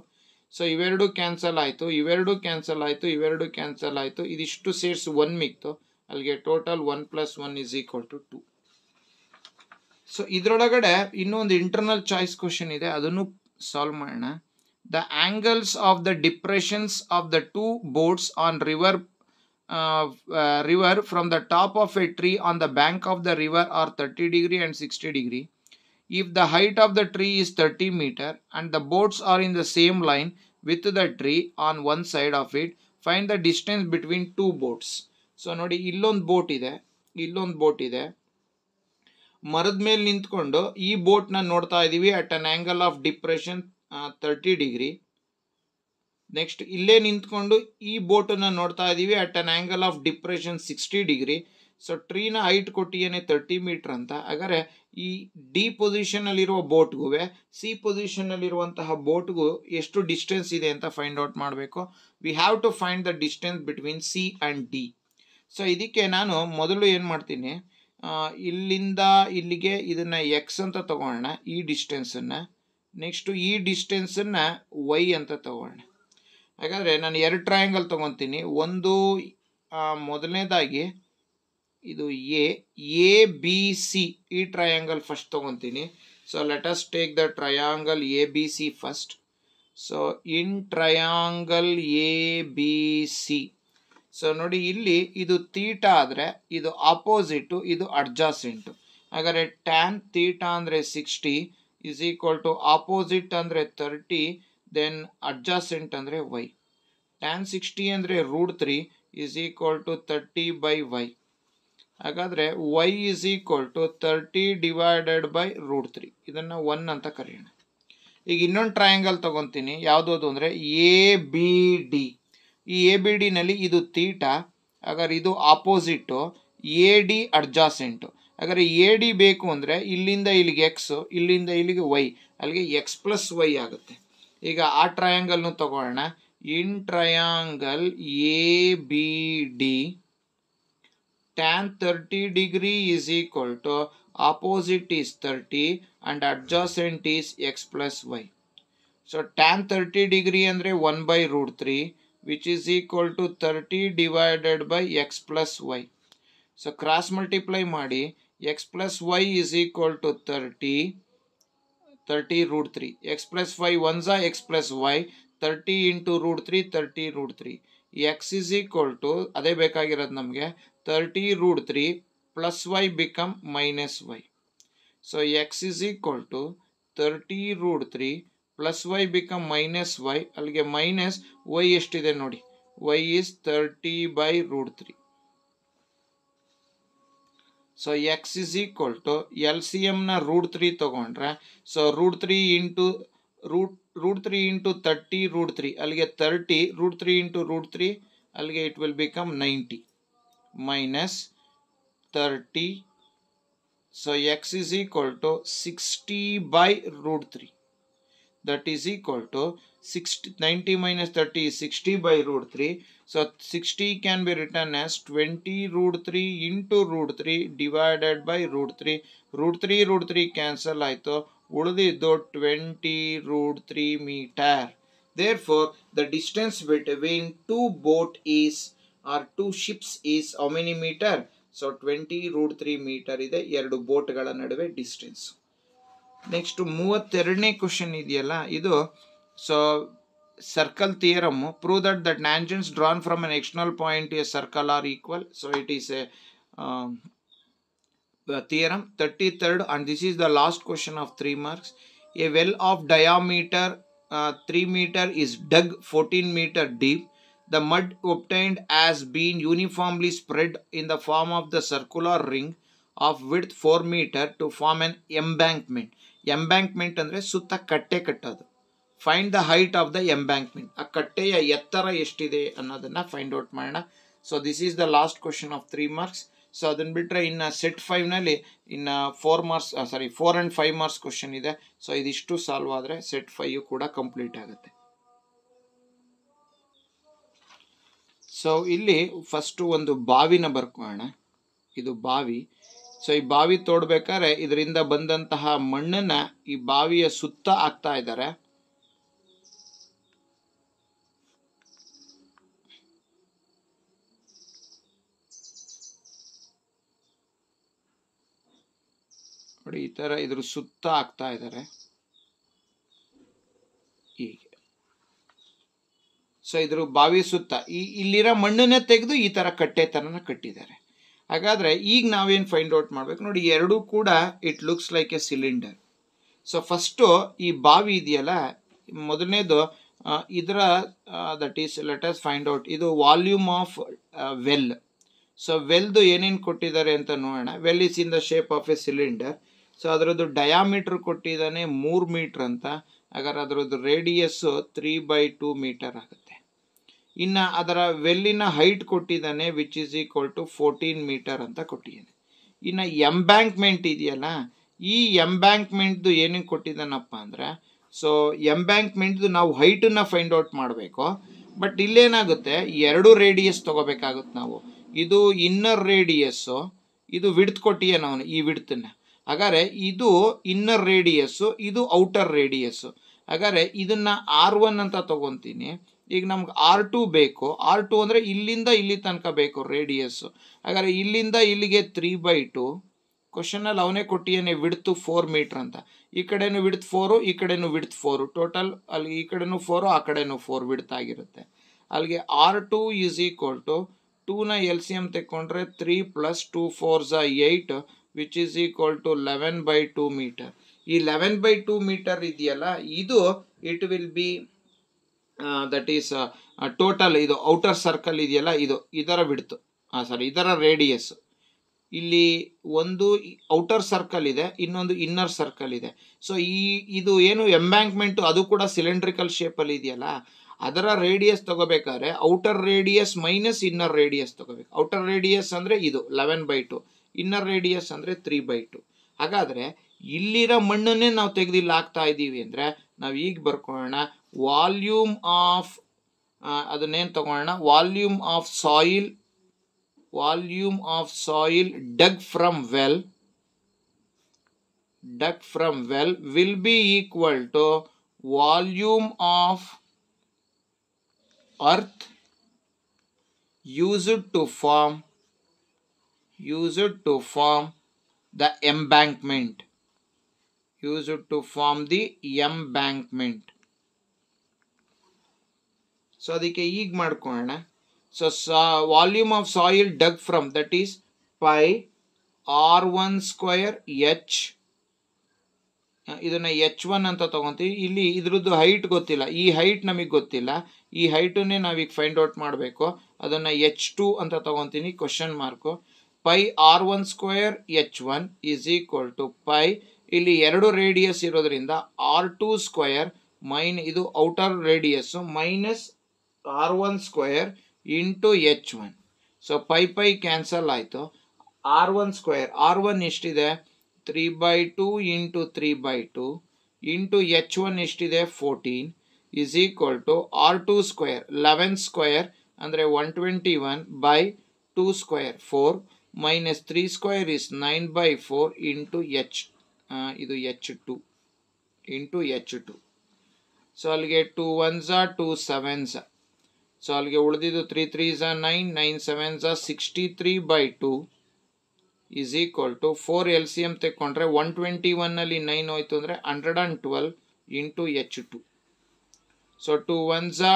A: so ಇವೆರಡು cancel ಆಯಿತು ಇವೆರಡು cancel ಆಯಿತು ಇವೆರಡು ಕ್ಯಾನ್ಸಲ್ ಆಯಿತು ಇದಿಷ್ಟು ಸೇರ್ಸ್ ಒನ್ ಮಿಕ್ತು ಅಲ್ಲಿಗೆ total one plus one is equal to to so ಇದರೊಳಗಡೆ ಇನ್ನೊಂದು ಇಂಟರ್ನಲ್ ಚಾಯ್ಸ್ ಕ್ವಶನ್ ಇದೆ ಅದನ್ನು ಸಾಲ್ವ್ ಮಾಡೋಣ the angles of the depressions of the two boats on river river from the top of a tree on the bank of the river are thirty degree and sixty degree If the height of the tree is 30 meter and the boats are in the same line with the tree on one side of it, find the distance between two boats. So ನೋಡಿ ಇಲ್ಲೊಂದು boat ಇದೆ ಇಲ್ಲೊಂದು boat ಇದೆ ಮರದ ಮೇಲೆ ನಿಂತ್ಕೊಂಡು ಈ ಬೋಟ್ನ ನೋಡ್ತಾ ಇದ್ದೀವಿ at an angle of depression thirty degree next ಇಲ್ಲೇ ನಿಂತ್ಕೊಂಡು ಈ ಬೋಟನ್ನು ನೋಡ್ತಾ ಇದ್ದೀವಿ at an angle of depression sixty degree so ಟ್ರೀನ ಹೈಟ್ ಕೊಟ್ಟಿಯೇನೆ ತರ್ಟಿ ಮೀಟ್ರ್ ಅಂತ ಹಾಗಾದರೆ ಈ ಡಿ ಪೊಸಿಷನಲ್ಲಿರುವ ಬೋಟ್ಗೂ ಸಿ ಪೊಸಿಷನ್ನಲ್ಲಿರುವಂತಹ ಬೋಟ್ಗೂ ಎಷ್ಟು ಡಿಸ್ಟೆನ್ಸ್ ಇದೆ ಅಂತ ಫೈಂಡ್ ಔಟ್ ಮಾಡಬೇಕು we have to find the distance between C and D so ಇದಕ್ಕೆ ನಾನು ಮೊದಲು ಏನು ಮಾಡ್ತೀನಿ ಇಲ್ಲಿಂದ ಇಲ್ಲಿಗೆ ಇದನ್ನು ಎಕ್ಸ್ ಅಂತ ತಗೊಳ್ಳೋಣ ಈ ಡಿಸ್ಟೆನ್ಸನ್ನು ನೆಕ್ಸ್ಟು ಈ ಡಿಸ್ಟೆನ್ಸನ್ನು ವೈ ಅಂತ ತಗೊಳ್ಳೋಣ ಹಾಗಾದರೆ ನಾನು ಎರಡು ಟ್ರಯಾಂಗಲ್ ತೊಗೊತೀನಿ ಒಂದು ಮೊದಲನೇದಾಗಿ ಇದು ಎ ಎ ಬಿ ಸಿ ಈ ಟ್ರಯಾಂಗಲ್ ಫಸ್ಟ್ ತೊಗೊತೀನಿ so let us take the triangle A B C first so in triangle A B C so ನೋಡಿ ಇಲ್ಲಿ ಇದು ತೀಟ ಆದರೆ ಇದು ಆಪೋಸಿಟು ಇದು ಅಡ್ಜಾಸೆಂಟು ಹಾಗಾದರೆ ಟ್ಯಾನ್ ತೀಟ ಅಂದರೆ sixty is equal to opposite ಅಂದರೆ ತರ್ಟಿ ದೆನ್ ಅಡ್ಜಾಸೆಂಟ್ ಅಂದರೆ ವೈ ಟ್ಯಾನ್ ಸಿಕ್ಸ್ಟಿ ಅಂದರೆ root three is equal to thirty by y ಹಾಗಾದರೆ y is equal to thirty divided by root three ಇದನ್ನು one ಅಂತ ಕರೆಯೋಣ ಈಗ ಇನ್ನೊಂದು ಟ್ರಯಾಂಗಲ್ ತೊಗೊತೀನಿ ಯಾವುದದು ಅಂದರೆ ಎ ಬಿ ಡಿ ಈ ಎ ಬಿ ಡಿನಲ್ಲಿ ಇದು ತೀಟ ಹಾಗಾದ್ರೆ ಇದು ಆಪೋಸಿಟ್ಟು ಎ ಡಿ ಅಡ್ಜಾಸೆಂಟು ಹಾಗಾದ್ರೆ ಎ ಡಿ ಬೇಕು ಅಂದರೆ ಇಲ್ಲಿಂದ ಇಲ್ಲಿಗೆ ಎಕ್ಸು ಇಲ್ಲಿಂದ ಇಲ್ಲಿಗೆ ವೈ ಅಲ್ಲಿಗೆ ಎಕ್ಸ್ ಪ್ಲಸ್ ವೈ ಆಗುತ್ತೆ ಈಗ ಆ ಟ್ರಯಾಂಗಲ್ನು ತಗೊಳ್ಳೋಣ in triangle A B D tan 30 degree is equal to opposite is 30 and adjacent is x plus y. So tan 30 degree and 1 by root 3 which is equal to 30 divided by x plus y. So cross multiply maadi x plus y is equal to 30 30 root 3 x plus y 1 are x plus y 30 into root 3 30 root 3 x is equal to ಅದೇ ಬೇಕಾಗಿರೋದು ನಮಗೆ thirty root three plus y become minus y so x is equal thirty root three plus y become minus y ಅಲ್ಲಿಗೆ minus y ಎಷ್ಟಿದೆ ನೋಡಿ y is thirty by root three so x is equal to L C ಎಮ್ನ root three ತೊಗೊಂಡ್ರೆ so root three into root root three into thirty root three ಅಲ್ಲಿಗೆ thirty root three into root three ಅಲ್ಲಿಗೆ it will become ninety minus 30 so x is equal to 60 by root 3 that is equal to 60 90 minus 30 is 60 by root 3 so 60 can be written as 20 root 3 into root 3 divided by root 3 root 3 root 3 cancel ಆಯಿತು ಉಳಿದಿದ್ದು 20 root 3 meter therefore the distance between two boat is are two ships is how many metre so twenty root three metre ಇದೆ ಎರಡು ಬೋಟ್ಗಳ ನಡುವೆ distance next ಮೂವತ್ತೆರಡನೇ question ಇದೆಯಲ್ಲ ಇದು so circle theorem prove that that tangents drawn from an external point a circle are equal so it is a theorem thirty third and this is the last question of three marks a well of diameter three metre is dug fourteen metre deep The mud obtained has been uniformly spread in the form of the circular ring of width 4 meter to form an embankment. Embankment ಅಂದರೆ ಸುತ್ತ ಕಟ್ಟೆ ಕಟ್ಟೋದು find the height of the embankment ಆ ಕಟ್ಟೆಯ ಎತ್ತರ ಎಷ್ಟಿದೆ ಅನ್ನೋದನ್ನು find out ಮಾಡೋಣ so this is the last question of three marks so ಅದನ್ನು ಬಿಟ್ಟರೆ ಇನ್ನು ಸೆಟ್ ಫೈವ್ನಲ್ಲಿ ಇನ್ನು four marks sorry four and five marks question ಇದೆ ಸೊ ಇದಿಷ್ಟು ಸಾಲ್ವ್ ಆದರೆ ಸೆಟ್ ಫೈವ್ ಕೂಡ ಕಂಪ್ಲೀಟ್ ಆಗುತ್ತೆ ಸೊ ಇಲ್ಲಿ ಫಸ್ಟು ಒಂದು ಬಾವಿನ ಬರ್ಕೋಣ ಇದು ಬಾವಿ ಸೊ ಈ ಬಾವಿ ತೋಡ್ಬೇಕಾದ್ರೆ ಇದರಿಂದ ಬಂದಂತಹ ಮಣ್ಣನ್ನ ಈ ಬಾವಿಯ ಸುತ್ತ ಹಾಕ್ತಾ ಇದ್ದಾರೆ ನೋಡಿ ಈ ಥರ ಇದ್ರ ಸುತ್ತ ಆಗ್ತಾ ಇದ್ದಾರೆ ಹೀಗೆ ಸೊ ಇದ್ರ ಬಾವಿ ಸುತ್ತ ಈ ಇಲ್ಲಿರೋ ಮಣ್ಣನ್ನೇ ತೆಗೆದು ಈ ಥರ ಕಟ್ಟೆ ಕಟ್ಟಿದ್ದಾರೆ ಹಾಗಾದರೆ ಈಗ ನಾವೇನು ಫೈಂಡ್ ಔಟ್ ಮಾಡಬೇಕು ನೋಡಿ ಎರಡೂ ಕೂಡ it looks like a cylinder so first ಈ ಬಾವಿ ಇದೆಯಲ್ಲ ಮೊದಲನೇದು ಇದರ that is let's find out ಇದು ವಾಲ್ಯೂಮ್ ಆಫ್ ವೆಲ್ ಸೊ ವೆಲ್ದು ಏನೇನು ಕೊಟ್ಟಿದ್ದಾರೆ ಅಂತ ನೋಡೋಣ well is in the shape of a cylinder so ಅದರದ್ದು ಡಯಾಮೀಟ್ರ್ ಕೊಟ್ಟಿದ್ದಾನೆ ಮೂರು ಮೀಟ್ರ್ ಅಂತ ಹಾಗಾದ್ರೆ ಅದರದ್ದು radius three by two metre ಆಗುತ್ತೆ ಇನ್ನು ಅದರ ವೆಲ್ಲಿನ ಹೈಟ್ ಕೊಟ್ಟಿದ್ದಾನೆ which is equal to fourteen metre ಅಂತ ಕೊಟ್ಟಿದ್ದಾನೆ ಇನ್ನು ಎಂಬ್ಯಾಂಕ್ಮೆಂಟ್ ಇದೆಯಲ್ಲ ಈ ಎಂಬ್ಯಾಂಕ್ಮೆಂಟ್ದು ಏನೇನು ಕೊಟ್ಟಿದ್ದಾನಪ್ಪ ಅಂದರೆ ಸೊ ಎಂಬ್ಯಾಂಕ್ಮೆಂಟ್ದು ನಾವು ಹೈಟನ್ನು ಫೈಂಡ್ ಔಟ್ ಮಾಡಬೇಕು ಬಟ್ ಇಲ್ಲೇನಾಗುತ್ತೆ ಎರಡು ರೇಡಿಯಸ್ ತೊಗೋಬೇಕಾಗುತ್ತೆ ನಾವು ಇದು ಇನ್ನರ್ ರೇಡಿಯಸ್ಸು ಇದು ವಿಡ್ತ್ ಕೊಟ್ಟಿಯೆನ ನಾವು ಈ ವಿಡ್ತನ್ನು ಹಾಗಾದರೆ ಇದು ಇನ್ನರ್ ರೇಡಿಯಸ್ಸು ಇದು ಔಟರ್ ರೇಡಿಯಸ್ಸು ಹಾಗಾದರೆ ಇದನ್ನು ಆರ್ ಒನ್ ಅಂತ ತೊಗೊತೀನಿ ಈಗ ನಮ್ಗೆ ಆರ್ ಟು ಬೇಕು ಆರ್ ಟು ಅಂದರೆ ಇಲ್ಲಿಂದ ಇಲ್ಲಿ ತನಕ ಬೇಕು ರೇಡಿಯಸ್ಸು ಹಾಗಾದರೆ ಇಲ್ಲಿಂದ ಇಲ್ಲಿಗೆ ತ್ರೀ ಬೈ ಟು ಕ್ವಶನಲ್ಲಿ ಅವನೇ ಕೊಟ್ಟಿಯೇ ವಿಡ್ತು ಫೋರ್ ಮೀಟ್ರ್ ಅಂತ ಈ ಕಡೆನೂ ವಿಡ್ತ್ ಫೋರು ಈ ಕಡೆನೂ ವಿಡ್ತ್ ಫೋರು ಟೋಟಲ್ ಅಲ್ಲಿ ಈ ಕಡೆನೂ ಫೋರು ಆ ಕಡೆನೂ ಫೋರ್ ವಿಡ್ತ್ ಆಗಿರುತ್ತೆ ಅಲ್ಲಿಗೆ R two is equal to ಟೂನ ಎಲ್ ಸಿ ಎಮ್ ತೆಕ್ಕೊಂಡ್ರೆ ತ್ರೀ ಪ್ಲಸ್ ಟೂ ಫೋರ್ ಝ eight which is equal to eleven by two metre ಈ ಲೆವೆನ್ ಬೈ ಟೂ ಮೀಟರ್ ಇದೆಯಲ್ಲ ಇದು it will be that is total ಇದು outer circle ಇದೆಯಲ್ಲ ಇದು ಇದರ ಬಿಡ್ತು ಹಾಂ ಸಾರಿ ಇದರ ರೇಡಿಯಸ್ ಇಲ್ಲಿ ಒಂದು ಔಟರ್ ಸರ್ಕಲ್ ಇದೆ ಇನ್ನೊಂದು ಇನ್ನರ್ ಸರ್ಕಲ್ ಇದೆ ಸೊ ಈ ಇದು ಏನು ಎಂಬ್ಯಾಂಕ್ಮೆಂಟು ಅದು ಕೂಡ ಸಿಲಿಂಡ್ರಿಕಲ್ ಶೇಪಲ್ಲಿ ಇದೆಯಲ್ಲ ಅದರ ರೇಡಿಯಸ್ ತೊಗೋಬೇಕಾದ್ರೆ outer radius minus inner radius ತೊಗೋಬೇಕು ಔಟರ್ ರೇಡಿಯಸ್ ಅಂದರೆ ಇದು eleven by two inner radius ಅಂದರೆ ತ್ರೀ ಬೈ ಟು ಹಾಗಾದರೆ ಇಲ್ಲಿರೋ ಮಣ್ಣನ್ನೇ ನಾವು ತೆಗೆದಿಲ್ಲ ಹಾಕ್ತಾ ಇದ್ದೀವಿ ಅಂದರೆ ನಾವು ಈಗ ಬರ್ಕೊಳ್ಳೋಣ volume of uh, name volume of soil volume of soil dug from well dug from well will be equal to volume of earth used to form used to form the embankment used to form the embankment so ಅದಕ್ಕೆ ಈಗ ಮಾಡ್ಕೊಳ್ಳೋಣ so ಸಾ volume of soil dug from that is pi R one square H ಇದನ್ನು H one ಅಂತ ತೊಗೊತೀವಿ ಇಲ್ಲಿ ಇದ್ರದ್ದು height ಗೊತ್ತಿಲ್ಲ ಈ ಹೈಟ್ ನಮಗೆ ಗೊತ್ತಿಲ್ಲ ಈ ಹೈಟನ್ನೇ ನಾವೀಗ ಫೈಂಡ್ ಔಟ್ ಮಾಡಬೇಕು ಅದನ್ನು ಎಚ್ ಟು ಅಂತ ತೊಗೊತೀನಿ question mark pi R one square H one is equal to pi ಇಲ್ಲಿ ಎರಡು ರೇಡಿಯಸ್ ಇರೋದ್ರಿಂದ ಆರ್ ಟು ಸ್ಕ್ವಯರ್ ಮೈನ್ ಇದು outer radius minus R one square into H one so pi pi cancel ಆಯಿತು R one square R one ಎಷ್ಟಿದೆ three by two into three by two into H one ಎಷ್ಟಿದೆ fourteen is equal to R two square eleven square ಅಂದರೆ one twenty one by two square four minus three square is nine by four into H ಇದು H two into H two so ಅಲ್ಲಿಗೆ two ones two ಸೆವೆನ್ಸಾ so ಅಲ್ಲಿಗೆ ಉಳಿದಿದ್ದು three three ಝ nine nine seven ಝಾ sixty three by two is equal to four L C M ತೆಕ್ಕೊಂಡ್ರೆ one twenty ಒನ್ನಲ್ಲಿ nine ಹೋಯ್ತು ಅಂದರೆ hundred and twelve into H two so two one ಝಾ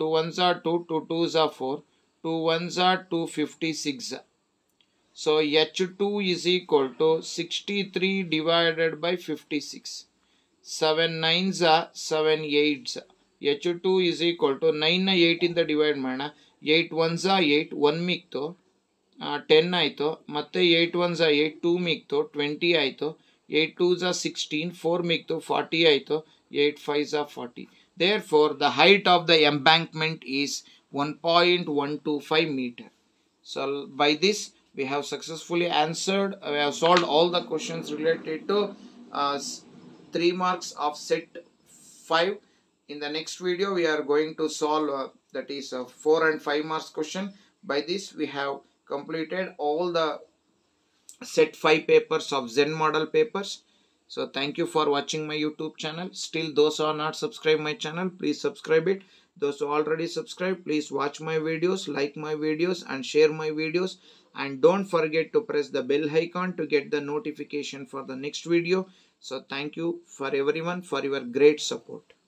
A: ಟು ಒನ್ ಝಾ two two two Jha four two one ಝಾ two fifty six so H two is equal to sixty three divided by fifty six seven nine ಝಾ seven eight ಝಾ H2 is equal to 9 na 8 in the divide mana 8 one are 8 1 mikto uh, 10 aito matte 8 1s are 8 2 mikto 20 aito 8 2s are 16 4 mikto 40 aito 8 five are 40 therefore the height of the embankment is 1.125 meter so by this we have successfully answered we have solved all the questions related to uh, 3 marks of set 5 in the next video we are going to solve uh, that is a uh, 4 and 5 marks question by this we have completed all the set 5 papers of Zen model papers so thank you for watching my youtube channel still those who are not subscribed my channel please subscribe it those who already subscribed please watch my videos like my videos and share my videos and don't forget to press the bell icon to get the notification for the next video so thank you for everyone for your great support